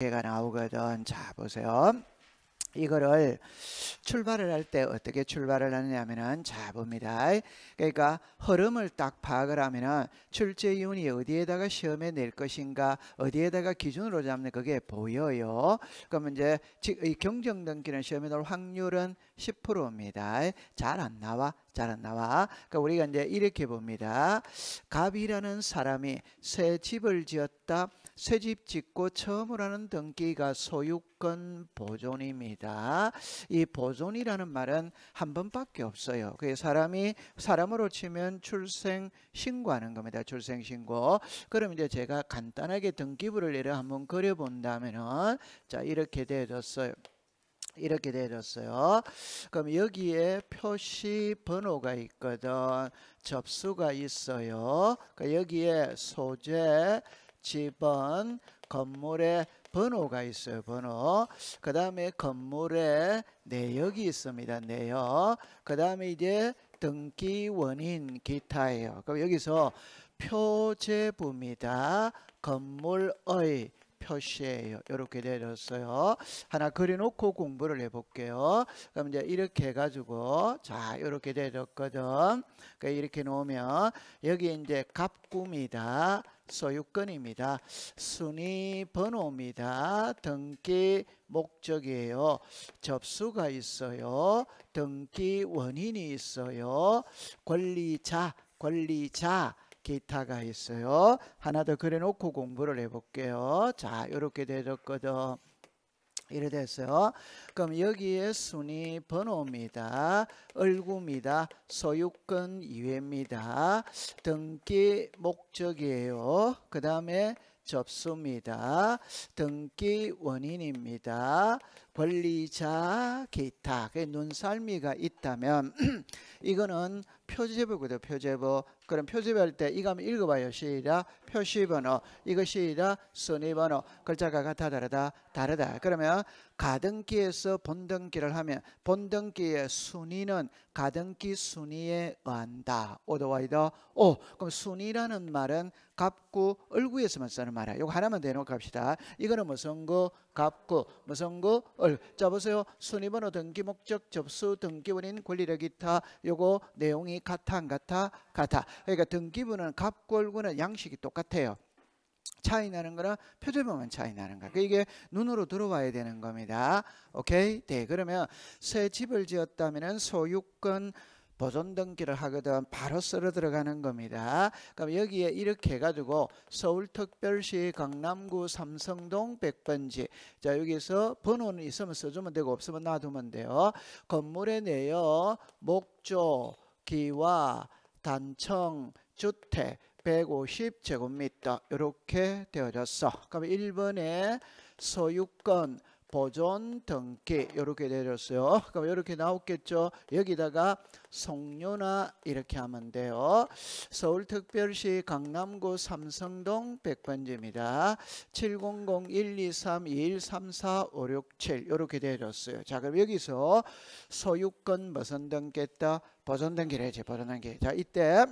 개가 나오거든. 자, 보세요. 이거를 출발을 할 때 어떻게 출발을 하느냐면은 잡음이다. 그러니까 흐름을 딱 파악을 하면은 출제위원이 어디에다가 시험에 낼 것인가 어디에다가 기준으로 잡는 그게 보여요. 그러면 이제 이 경정 등기는 시험에 나올 확률은 10%입니다. 잘 안 나와. 잘 안 나와. 그러니까 우리가 이제 이렇게 봅니다. 갑이라는 사람이 새 집을 지었다. 새집 짓고 처음으로 하는 등기가 소유권 보존입니다. 이 보존이라는 말은 한 번밖에 없어요. 그 사람이 사람으로 치면 출생 신고하는 겁니다. 출생 신고. 그럼 이제 제가 간단하게 등기부를 예를 한번 그려본다면은 자 이렇게 되어졌어요. 이렇게 되어졌어요. 그럼 여기에 표시 번호가 있거든. 접수가 있어요. 그러니까 여기에 소재 집은건물에 번호가 있어요. 번호. 그 다음에 건물에 내역이 있습니다. 내역. 그 다음에 이제 등기 원인 기타예요. 그럼 여기서 표제부입니다. 건물의 표시예요. 이렇게 내렸어요. 하나 그려놓고 공부를 해볼게요. 그럼 이제 이렇게 해가지고 자 이렇게 내렸거든. 그러니까 이렇게 놓으면 여기 이제 갑구입니다. 소유권입니다. 순위 번호입니다. 등기 목적이에요. 접수가 있어요. 등기 원인이 있어요. 권리자, 권리자. 기타가 있어요. 하나 더 그려놓고 공부를 해볼게요. 자, 이렇게 되었거든. 이래 됐어요. 그럼 여기에 순위 번호입니다. 얼굴입니다. 소유권 이외입니다. 등기 목적이에요. 그 다음에 접수입니다. 등기 원인입니다. 권리자 기타. 눈살미가 있다면 이거는 표제부거든 지 표제부 지 그럼 표제부 할때 이거 한번 읽어봐요 시라 표시번호 이것이라 순위번호 글자가 같아 다르다 다르다 그러면 가등기에서 본등기를 하면 본등기의 순위는 가등기 순위에 의한다 오더와이더 오 그럼 순위라는 말은 갑구 얼구에서만 쓰는 말이야 이거 하나만 대놓고 갑시다 이거는 무슨 거 갑구 무슨 구을 자 보세요 순위번호 등기 목적 접수 등기원인 권리를 기타 요거 내용이 같아 안 같아 같아 그러니까 등기부는 갑구월구는 양식이 똑같아요 차이 나는 거랑 표제법만 차이 나는 거. 그러니까 이게 눈으로 들어와야 되는 겁니다. 오케이? 네. 그러면 새 집을 지었다면 소유권 보존 등기를 하거든 바로 쓰러 들어가는 겁니다. 그럼 여기에 이렇게 해가지고 서울특별시 강남구 삼성동 100번지 자 여기서 번호는 있으면 써주면 되고 없으면 놔두면 돼요. 건물에 내어 목조, 기와, 단청, 주택 150제곱미터 이렇게 되어졌어. 그럼 1번에 소유권 보존 등기 이렇게 내렸어요. 그럼 이렇게 나왔겠죠. 여기다가 송료나 이렇게 하면 돼요. 서울특별시 강남구 삼성동 백0번지입니다700123213456 이렇게 내렸어요. 자 그럼 여기서 소유권 보존 등기다 보존 등기를 해야지 보존 등기. 자 이때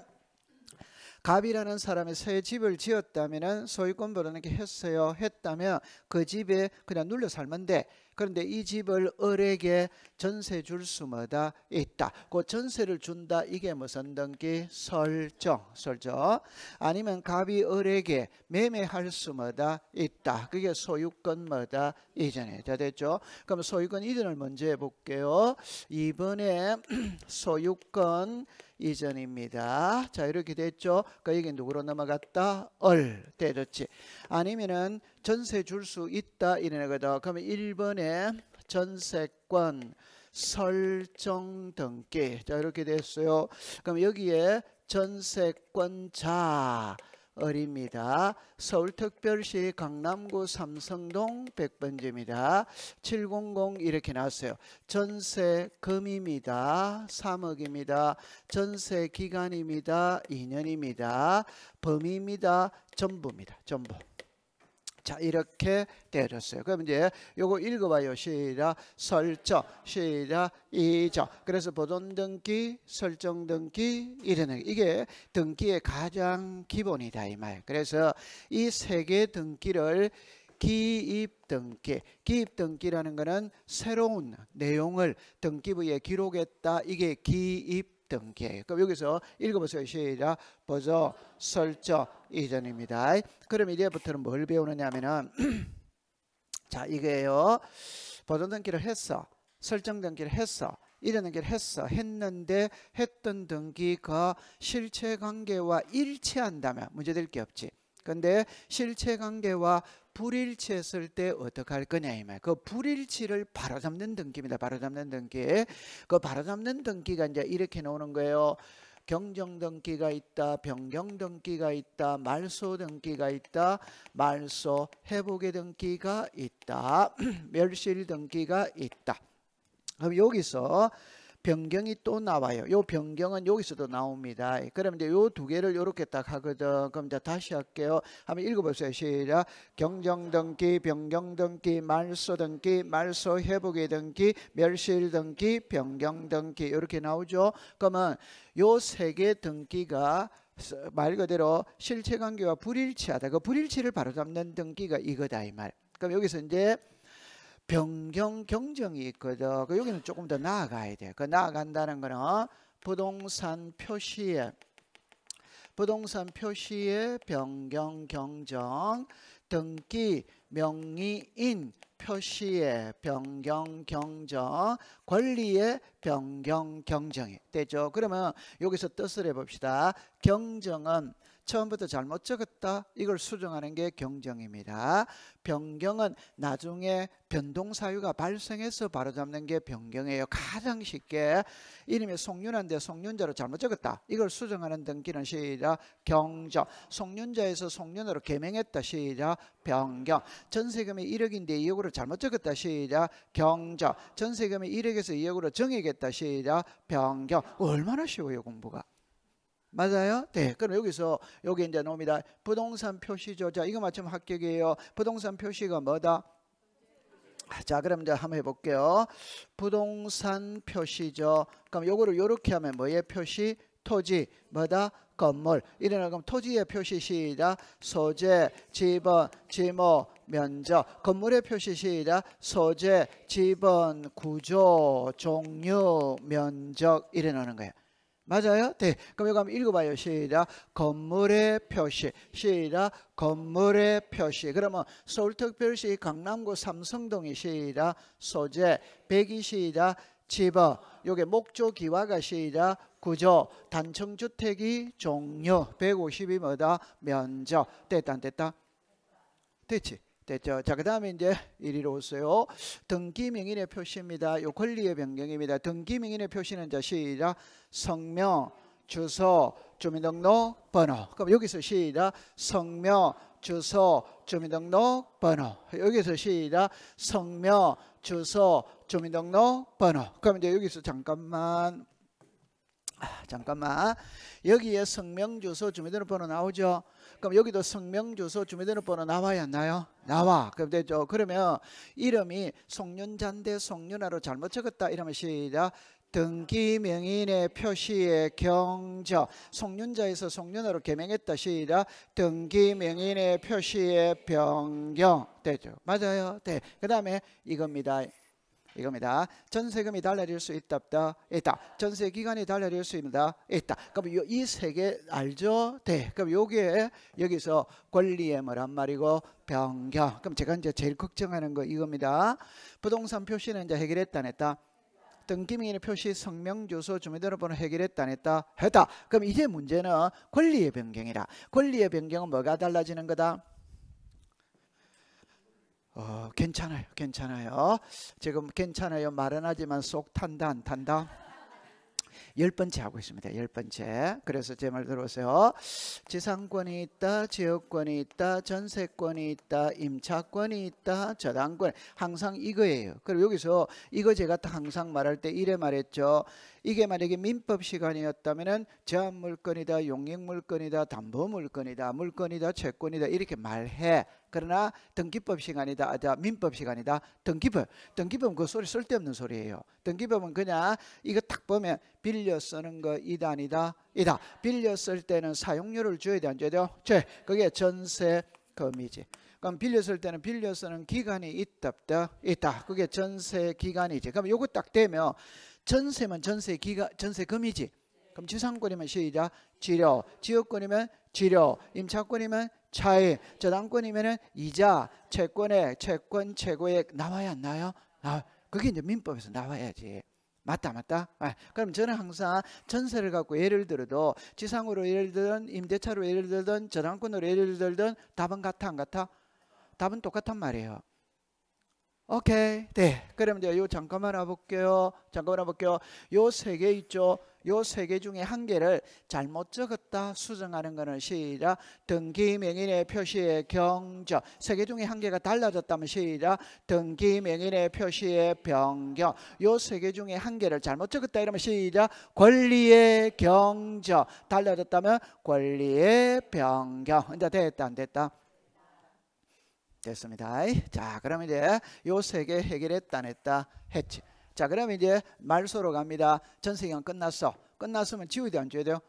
갑이라는 사람이 새 집을 지었다면은 소유권 벌어내게 했어요. 했다면 그 집에 그냥 눌려 살면 돼. 그런데 이 집을 을에게 전세 줄 수마다 있다. 그 전세를 준다. 이게 무슨 등기? 설정. 설정. 아니면 갑이 을에게 매매할 수마다 있다. 그게 소유권마다 이전에 다 됐죠. 그럼 소유권 이전을 먼저 해볼게요. 이번에 소유권 이전입니다. 자 이렇게 됐죠. 그러니까 이게 누구로 넘어갔다? 을되렸지 아니면은 전세 줄 수 있다 이런 거죠. 그러면 1번에 전세권 설정 등기 자 이렇게 됐어요. 그럼 여기에 전세권자 어립니다. 서울특별시 강남구 삼성동 100번지입니다. 700 이렇게 나왔어요. 전세금입니다. 3억입니다. 전세기간입니다. 2년입니다. 범위입니다. 전부입니다. 전부. 자 이렇게 때렸어요. 그럼 이제 요거 읽어봐요. 시작 설정 시작 이정 그래서 보존 등기 설정 등기 이런 이게 등기의 가장 기본이다 이 말. 그래서 이 세개 등기를 기입 등기. 기입 등기라는 것은 새로운 내용을 등기부에 기록했다. 이게 기입 등계. 그럼 여기서 읽어보세요. 시작. 보조, 설정, 이전입니다. 그럼 이제부터는 뭘 배우느냐면은 자 이게요. 보존 등기를 했어. 설정 등기를 했어. 이런 등기를 했어. 했는데 했던 등기가 실체 관계와 일치한다면 문제될 게 없지. 근데 실체 관계와 불일치했을 때 어떻게 할 거냐 이 말. 그 불일치를 바로잡는 등기입니다. 바로잡는 등기. 그 바로잡는 등기가 이제 이렇게 나오는 거예요. 경정 등기가 있다, 변경 등기가 있다, 말소 등기가 있다, 말소 회복의 등기가 있다, 멸실 등기가 있다. 그럼 여기서 변경이 또 나와요. 요 변경은 여기서도 나옵니다. 그럼 이제 요 두 개를 요렇게 딱 하거든. 그럼 이제 다시 할게요. 한번 읽어보세요. 시작. 경정 등기, 변경 등기, 말소 등기, 말소 회복의 등기, 멸실 등기, 변경 등기 이렇게 나오죠. 그러면 요 세개 등기가 말 그대로 실체 관계와 불일치하다. 그 불일치를 바로잡는 등기가 이거다 이 말. 그럼 여기서 이제 변경 경정이 있거든. 그 여기는 조금 더 나아가야 돼. 그 나아간다는 거는 어? 부동산 표시에 부동산 표시에 변경 경정 등기 명의인 표시에 변경 경정 권리의 변경 경정이 되죠. 그러면 여기서 뜻을 해봅시다. 경정은 처음부터 잘못 적었다. 이걸 수정하는 게경정입니다 변경은 나중에 변동 사유가 발생해서 바로잡는 게 변경이에요. 가장 쉽게 이름이 송윤한데 송윤자로 잘못 적었다. 이걸 수정하는 등기는 시작 경정. 송윤자에서 송윤으로 개명했다. 시작 변경. 전세금이 1억인데 2억으로 잘못 적었다. 시작 경정. 전세금이 1억에서 2억으로 정액했다. 시작 변경. 얼마나 쉬워요 공부가. 맞아요? 네. 네. 그럼 여기서 여기 이제 나옵니다. 부동산 표시 조작 이거 맞추면 합격이에요. 부동산 표시가 뭐다? 아, 자, 그럼 이제 한번 해볼게요. 부동산 표시죠. 그럼 요거를 요렇게 하면 뭐의 표시? 토지, 뭐다? 건물. 이래 그럼 토지의 표시 시작. 소재, 지번, 지모, 면적. 건물의 표시 시작. 소재, 지번, 구조, 종류, 면적. 이래나는 거예요. 맞아요? 네. 그럼 이거 한번 읽어봐요. 시작. 건물의 표시. 시작. 건물의 표시. 그러면 서울특별시 강남구 삼성동이 시작. 소재. 백이 시작. 집어. 요게 목조 기와가 시작. 구조. 단층주택이 종료. 152m 면적. 됐다, 됐다. 됐지? 됐죠. 자, 그 다음에 이제 이리로 오세요. 등기명인의 표시입니다. 요 권리의 변경입니다. 등기명인의 표시는 자, 시작. 성명, 주소, 주민등록번호. 그럼 여기서 시작. 성명, 주소, 주민등록번호. 여기서 시작. 성명, 주소, 주민등록번호. 그럼 이제 여기서 잠깐만. 아, 잠깐만. 여기에 성명, 주소, 주민등록번호 나오죠. 그럼 여기도 성명 주소 주민등록번호 나와야 나요? 나와. 그럼 되죠. 네, 그러면 이름이 송년잔대 송년화로 잘못 적었다. 이러면 시작. 등기 명인의 표시의 경적 송륜자에서 송륜으로 개명했다 시작 등기 명인의 표시의 변경 되죠 네, 맞아요 네. 그 다음에 이겁니다 이겁니다. 전세금이 달라질 수있다없다 있다. 전세 기간이 달라질 수 있다 있다. 그럼 이세 개 알죠? 네. 그럼 여기에 여기서 권리의 뭐란 말이고 변경. 그럼 제가 이제 제일 걱정하는 거 이겁니다. 부동산 표시는 이제 해결했다 냈다. 등기민의 표시 성명 주소 주민등록번호 해결했다 안 했다 했다. 그럼 이제 문제는 권리의 변경이라. 권리의 변경은 뭐가 달라지는 거다? 어, 괜찮아요, 괜찮아요. 지금 괜찮아요 말은 하지만 속 탄다 안 탄다. 열 번째 하고 있습니다. 열 번째. 그래서 제 말 들어보세요. 지상권이 있다, 지역권이 있다, 전세권이 있다, 임차권이 있다, 저당권. 항상 이거예요. 그리고 여기서 이거 제가 항상 말할 때 이래 말했죠. 이게 만약에 민법 시간이었다면 제한물건이다, 용익물건이다, 담보물건이다, 물건이다, 채권이다 이렇게 말해. 그러나 등기법 시간이다, 아자 민법 시간이다, 등기법. 등기법은 그 소리 쓸데없는 소리예요. 등기법은 그냥 이거 딱 보면 빌려 쓰는 거 이단이다, 이다. 빌려 쓸 때는 사용료를 줘야 돼, 안 줘야 돼요? 죄. 그게 전세 금이지. 그럼 빌려 쓸 때는 빌려 쓰는 기간이 있답다, 있다. 그게 전세 기간이지. 그럼 요거 딱 되면 전세만 전세 기가 전세금이지. 그럼 지상권이면 시작 지료, 지역권이면 지료, 임차권이면 차입, 저당권이면은 이자, 채권의 채권 최고액 나와야 안 나요? 아, 그게 이제 민법에서 나와야지. 맞다 맞다. 아, 그럼 저는 항상 전세를 갖고 예를 들어도 지상으로 예를 들든 임대차로 예를 들든 저당권으로 예를 들든 답은 같아 안 같아? 답은 똑같단 말이에요. 오케이. 네. 그럼 이제 요 잠깐만 와볼게요 잠깐만 와볼게요요 세 개 있죠. 요 세 개 중에 한 개를 잘못 적었다 수정하는 거는 시작. 등기 명인의 표시의 경적. 세 개 중에 한 개가 달라졌다면 시작. 등기 명인의 표시의 변경. 요 세 개 중에 한 개를 잘못 적었다 이러면 시작. 권리의 경적. 달라졌다면 권리의 변경. 이제 됐다 안 됐다. 됐습니다. 자, 그럼 이제 요 세 개 해결했다 냈다 했지. 자, 그럼 이제 말소로 갑니다. 전세계 끝났어. 끝났으면 지우야 안 지워야 요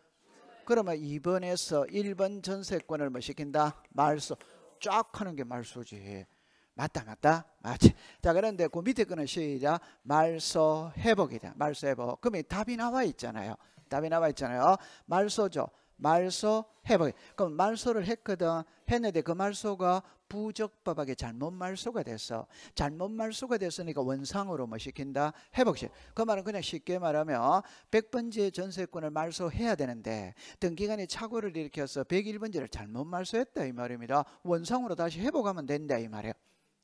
그러면 2번에서 1번 전세권을 뭐 시킨다? 말소. 쫙 하는 게 말소지. 맞다 맞다 맞지 자 그런데 그 밑에 거는 시작 말소 회복이다 말소 회복 그러면 답이 나와 있잖아요 답이 나와 있잖아요 말소죠 말소 회복 그럼 말소를 했거든 했는데 그 말소가 부적법하게 잘못 말소가 돼서 잘못 말소가 됐으니까 원상으로 뭐 시킨다 회복시 그 말은 그냥 쉽게 말하면 1 0 0번째 전세권을 말소해야 되는데 등기관이 착오를 일으켜서 1 0 1번째를 잘못 말소했다 이 말입니다 원상으로 다시 회복하면 된다 이 말이에요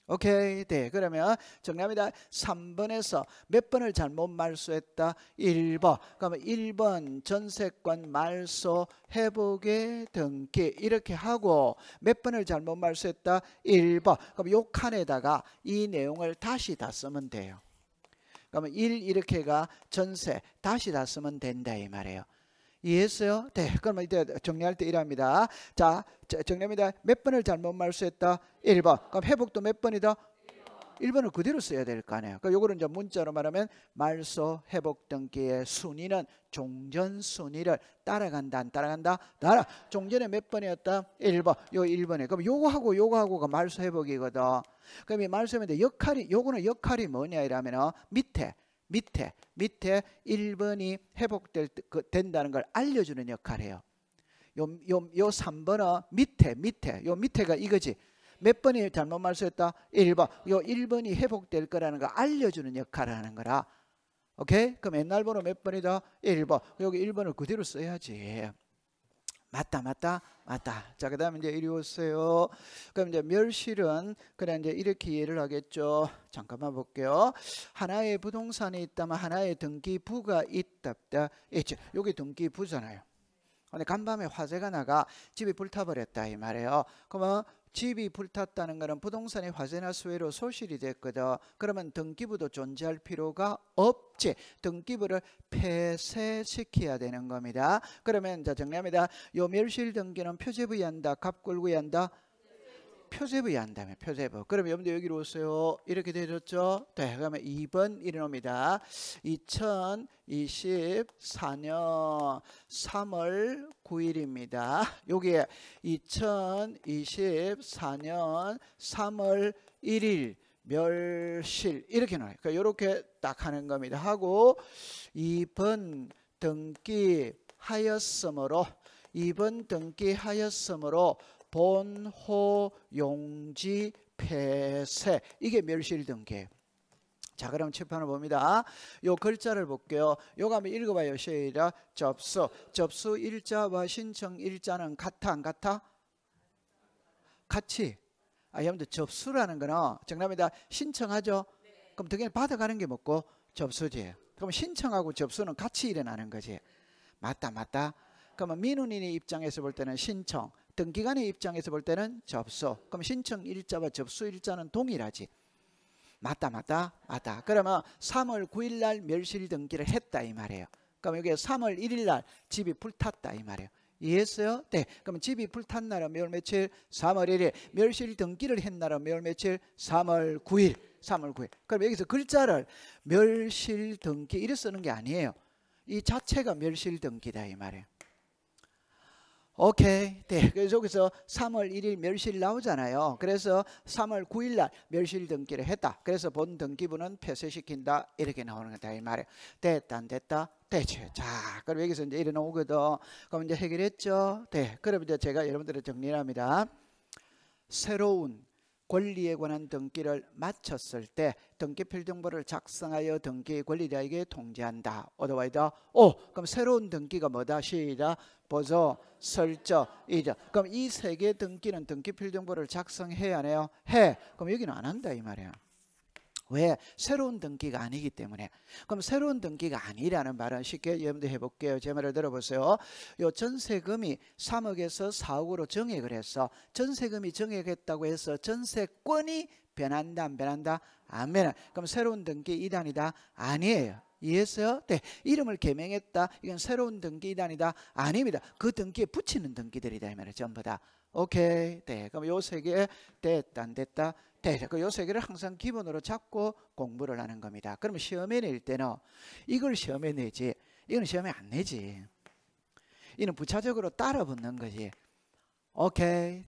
오케이. 네. 그러면 정리합니다. 3번에서 몇 번을 잘못 말소했다? 1번. 그러면 1번 전세권 말소 회복의 등기 이렇게 하고 몇 번을 잘못 말소했다? 1번. 그럼 요 칸에다가 이 내용을 다시 다 쓰면 돼요. 그러면 1 이렇게가 전세 다시 다 쓰면 된다 이 말이에요. 이해했어요? 네. 그러면 이제 정리할 때 이랍니다. 자, 정리합니다. 몇 번을 잘못 말수했다? 1번. 그럼 회복도 몇 번이다? 1번을 그대로 써야 될 거 아니에요. 그러니까 요거는 이제 문자로 말하면 말소 회복 등기의 순위는 종전 순위를 따라간다 안 따라간다? 따라. 종전에 몇 번이었다? 1번. 요 1번에. 그럼 요거하고 요거하고가 말소 회복이거든. 그럼 이 말소 회복인 역할이 요거는 역할이 뭐냐 이러면 밑에 밑에 밑에 1번이 회복될 그, 된다는 걸 알려주는 역할이에요. 요, 요, 요 3번은 밑에 밑에 요 밑에가 이거지. 몇 번이 잘못 말했다? 1번. 요 1번이 회복될 거라는 걸 알려주는 역할을 하는 거라. 오케이? 그럼 옛날 번호 몇 번이다? 1번. 여기 1번을 그대로 써야지. 맞다 맞다 맞다. 자 그다음 이제 이리 오세요. 그럼 이제 멸실은 그냥 이제 이렇게 이해를 하겠죠. 잠깐만 볼게요. 하나의 부동산이 있다면 하나의 등기부가 있답다. 있죠. 여기 등기부잖아요. 근데 간밤에 화재가 나가 집이 불타버렸다 이 말이에요. 그러면 집이 불탔다는 것은 부동산의 화재나 수혜로 소실이 됐거든. 그러면 등기부도 존재할 필요가 없지. 등기부를 폐쇄시켜야 되는 겁니다. 그러면 자 정리합니다. 요멸실 등기는 표제부의한다, 갑골구의한다, 표제부의한다면 표제부. 그럼 여러분들 여기로 오세요. 이렇게 되셨죠? 네, 그러면 2번 이리옵니다. 2024년 3월 9일입니다. 여기에 2024년 3월 1일 멸실 이렇게 나와요. 그러니까 이렇게 딱 하는 겁니다. 하고 2번 등기하였으므로 2번 등기하였으므로 본호 용지 폐쇄 이게 멸실 등계 자 그럼 칠판을 봅니다 요 글자를 볼게요 요거 한번 읽어봐요 쉐이라 접수 접수 일자와 신청 일자는 같아 안 같아 같이 아 여러분들 접수라는 거는 정답입니다 신청하죠 그럼 당연히 받아가는 게 뭐고 접수지 그럼 신청하고 접수는 같이 일어나는 거지 맞다 맞다 그러면 민훈인의 입장에서 볼 때는 신청 등기관의 입장에서 볼 때는 접수. 그럼 신청 일자와 접수 일자는 동일하지. 맞다 맞다 맞다. 그러면 3월 9일 날 멸실 등기를 했다 이 말이에요. 그럼 여기 3월 1일 날 집이 불탔다 이 말이에요. 이해했어요? 네. 그럼 집이 불탄 날은 몇 며칠? 3월 1일. 멸실 등기를 했 날은 몇 며칠? 3월 9일. 3월 9일. 그럼 여기서 글자를 멸실 등기 이래 쓰는 게 아니에요. 이 자체가 멸실 등기다 이 말이에요. 오케이. 네. 그래서 여기서 3월 1일 멸실 나오잖아요. 그래서 3월 9일 날 멸실 등기를 했다. 그래서 본 등기부는 폐쇄시킨다. 이렇게 나오는 거다 이 말이에요. 됐다 안 됐다. 대체. 자, 그럼 여기서 이제 이런 오거든 그럼 이제 해결했죠. 네. 그럼 이제 제가 여러분들을 정리합니다. 새로운 권리에 관한 등기를 마쳤을 때 등기필 등본을 작성하여 등기 권리자에게 통지한다. 오더와이더. 오, 어, 그럼 새로운 등기가 뭐다? 시작. 보조, 설정, 이자. 그럼 이 세개 등기는 등기필 등본을 작성해야 하네요. 해. 그럼 여기는 안 한다 이 말이야. 왜? 새로운 등기가 아니기 때문에. 그럼 새로운 등기가 아니라는 말은 쉽게 여러분들 해볼게요. 제 말을 들어보세요. 요 전세금이 3억에서 4억으로 정액을 했어. 전세금이 정액했다고 해서 전세권이 변한다 안 변한다? 안변 그럼 새로운 등기 2단이다? 아니에요. 이해했어요? 네. 이름을 개명했다. 이건 새로운 등기이단이다. 아닙니다. 그 등기에 붙이는 등기들이다. 이말이 전부 다. 오케이. 네. 그럼 요세개 됐다 안 됐다 대략 그 요세 개를 항상 기본으로 잡고 공부를 하는 겁니다. 그러면 시험에 낼 때는 이걸 시험에 내지 이건 시험에 안 내지. 이는 부차적으로 따라 붙는 거지. 오케이